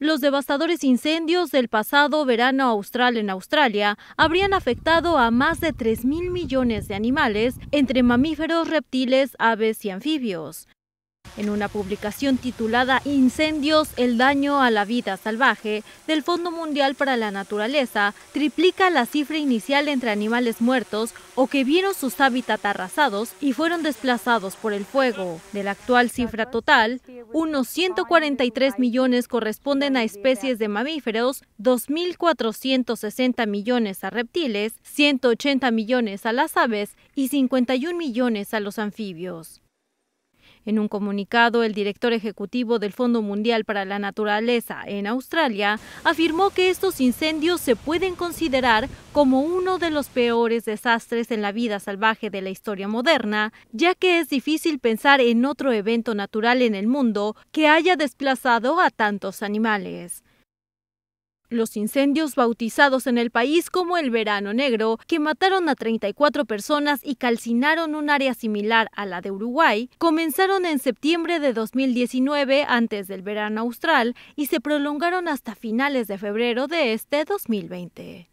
Los devastadores incendios del pasado verano austral en Australia habrían afectado a más de 3 mil millones de animales, entre mamíferos, reptiles, aves y anfibios. En una publicación titulada Incendios, el daño a la vida salvaje del Fondo Mundial para la Naturaleza triplica la cifra inicial entre animales muertos o que vieron sus hábitats arrasados y fueron desplazados por el fuego. De la actual cifra total, unos 143 millones corresponden a especies de mamíferos, 2.460 millones a reptiles, 180 millones a las aves y 51 millones a los anfibios. En un comunicado, el director ejecutivo del Fondo Mundial para la Naturaleza en Australia afirmó que estos incendios se pueden considerar como uno de los peores desastres en la vida salvaje de la historia moderna, ya que es difícil pensar en otro evento natural en el mundo que haya desplazado a tantos animales. Los incendios bautizados en el país como el verano negro, que mataron a 34 personas y calcinaron un área similar a la de Uruguay, comenzaron en septiembre de 2019 antes del verano austral y se prolongaron hasta finales de febrero de este 2020.